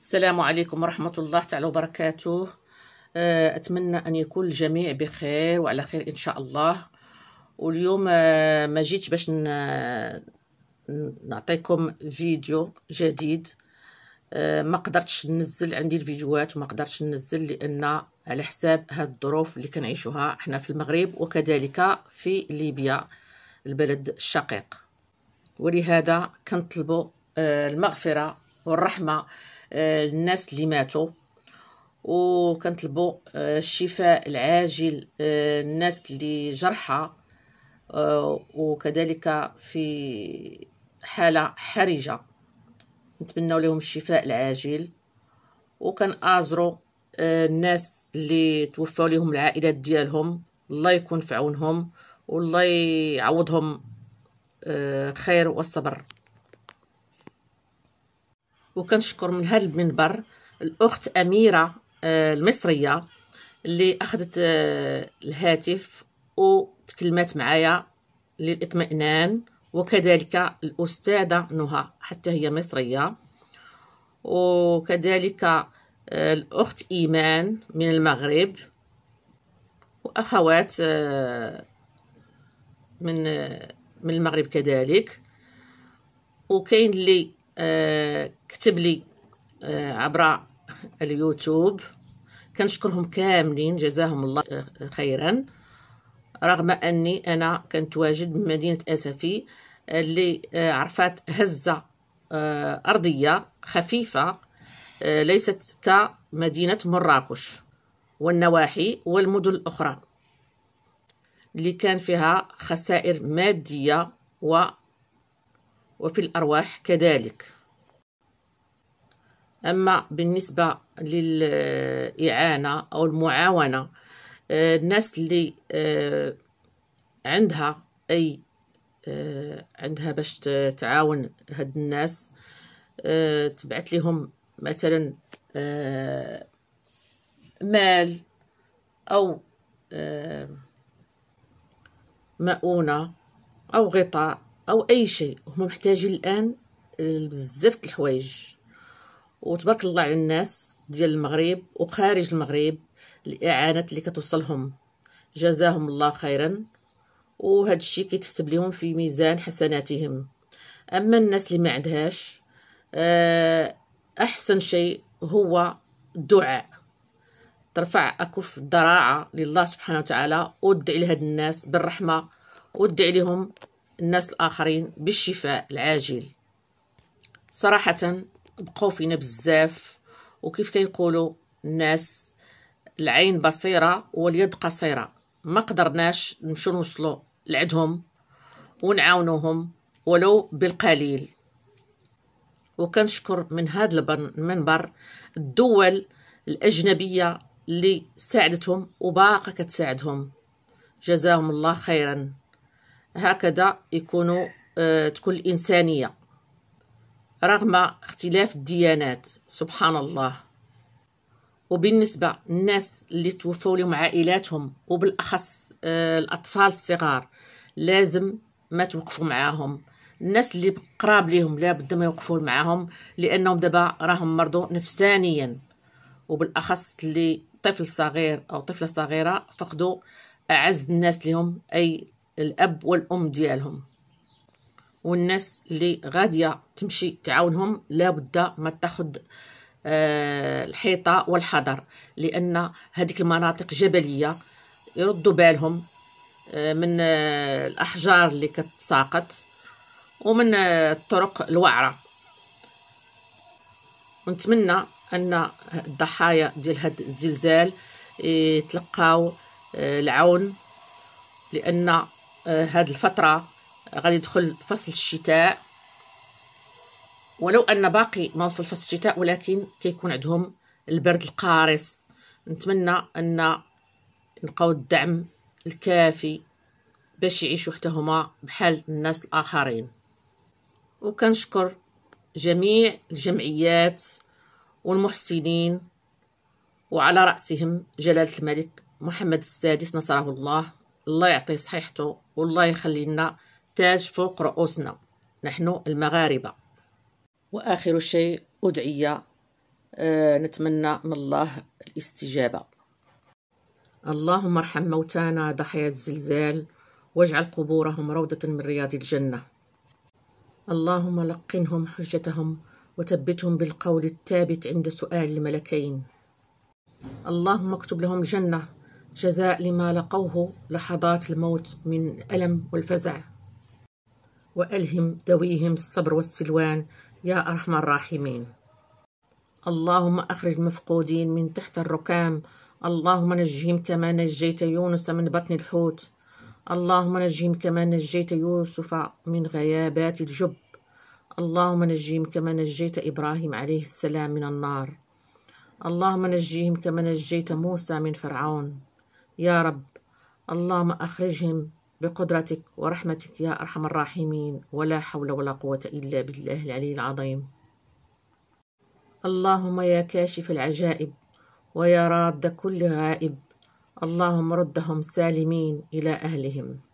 السلام عليكم ورحمة الله تعالى وبركاته آه، أتمنى أن يكون الجميع بخير وعلى خير إن شاء الله واليوم آه، ما جيتش باش نعطيكم فيديو جديد آه، ما قدرتش ننزل عندي الفيديوهات وما قدرتش ننزل لأن على حساب هاد الظروف اللي كنعيشوها حنا في المغرب وكذلك في ليبيا البلد الشقيق ولهذا كنطلبوا المغفرة والرحمة آه، الناس اللي ماتوا وكنطلبوا آه، الشفاء العاجل آه، الناس اللي جرحى وكذلك في حالة حرجة نتمنى لهم الشفاء العاجل وكنآزروا الناس اللي توفوا لهم العائلات ديالهم الله يكون في عونهم والله يعوضهم خير والصبر وكنشكر من هذا المنبر الاخت اميره آه، المصريه اللي اخذت آه، الهاتف وتكلمت معايا للاطمئنان وكذلك الاستاذه نهى حتى هي مصريه وكذلك آه، الاخت ايمان من المغرب واخوات من من المغرب كذلك وكاين اللي كتب لي آه، عبر اليوتيوب كنشكرهم كاملين جزاهم الله آه، خيرا رغم اني انا كنت واجد من مدينه اسفي آه، اللي عرفات هزه ارضيه خفيفه ليست كمدينه مراكش والنواحي والمدن الاخرى اللي كان فيها خسائر ماديه و وفي الأرواح كذلك أما بالنسبة للإعانة أو المعاونة آه، الناس اللي آه، عندها أي آه، عندها باش تعاون هاد الناس تبعت لهم مثلا مال أو مؤونة أو غطاء او اي شيء هما محتاجين الان آه، بزاف الحوايج وتبارك الله على الناس ديال المغرب وخارج المغرب الاعانات اللي كتوصلهم جزاهم الله خيرا وهذا الشيء كيتحسب لهم في ميزان حسناتهم اما الناس اللي ما عندهاش آه، احسن شيء هو الدعاء ترفع اكف الضراعه لله سبحانه وتعالى وادعي لهاد الناس بالرحمه وادعي لهم الناس الآخرين بالشفاء العاجل صراحة بقاو فينا بزاف وكيف كيقولوا الناس العين بصيرة واليد قصيرة ما قدرناش نمشو نوصلوا لعدهم ونعاونوهم ولو بالقليل وكنشكر من هذا المنبر الدول الأجنبية اللي ساعدتهم وباقة كتساعدهم جزاهم الله خيراً هكذا يكون آه، تكون الإنسانية رغم اختلاف الديانات سبحان الله وبالنسبة للناس اللي توفوا لهم عائلاتهم وبالأخص آه، الأطفال الصغار لازم ما توقفوا معاهم الناس اللي قراب ليهم لا بد ما يوقفوا معاهم لانهم دابا راهم مرضوا نفسانيا وبالاخص اللي طفل صغير او طفله صغيره فقدوا اعز الناس لهم اي الأب والأم ديالهم والناس اللي غادية تمشي تعاونهم لابد ما تاخد آه، الحيطة والحذر لأن هذيك المناطق جبلية يردوا بالهم آه، من آه، الأحجار اللي كتساقط ومن الطرق الوعرة ونتمنى أن الضحايا ديال هاد الزلزال يتلقاو العون لأن آه، هاد الفترة غادي يدخل فصل الشتاء ولو ان باقي ما وصل فصل الشتاء ولكن كيكون عندهم البرد القارص نتمنى ان نلقاو الدعم الكافي باش يعيشوا حتى هما بحال الناس الاخرين وكنشكر جميع الجمعيات والمحسنين وعلى راسهم جلاله الملك محمد السادس نصره الله الله يعطيه صحيحته والله يخلي لنا تاج فوق رؤوسنا نحن المغاربة وآخر شيء أدعية آه، نتمنى من الله الاستجابة اللهم ارحم موتانا ضحايا الزلزال واجعل قبورهم روضة من رياض الجنة اللهم لقنهم حجتهم وثبتهم بالقول الثابت عند سؤال الملكين اللهم اكتب لهم جنة جزاء لما لقوه لحظات الموت من ألم والفزع وألهم دويهم الصبر والسلوان يا أرحم الراحمين اللهم أخرج المفقودين من تحت الركام اللهم نجهم كما نجيت يونس من بطن الحوت اللهم نجهم كما نجيت يوسف من غيابات الجب اللهم نجهم كما نجيت إبراهيم عليه السلام من النار اللهم نجيهم كما نجيت موسى من فرعون يا رب اللهم أخرجهم بقدرتك ورحمتك يا أرحم الراحمين ولا حول ولا قوة إلا بالله العلي العظيم اللهم يا كاشف العجائب ويا راد كل غائب اللهم ردهم سالمين إلى أهلهم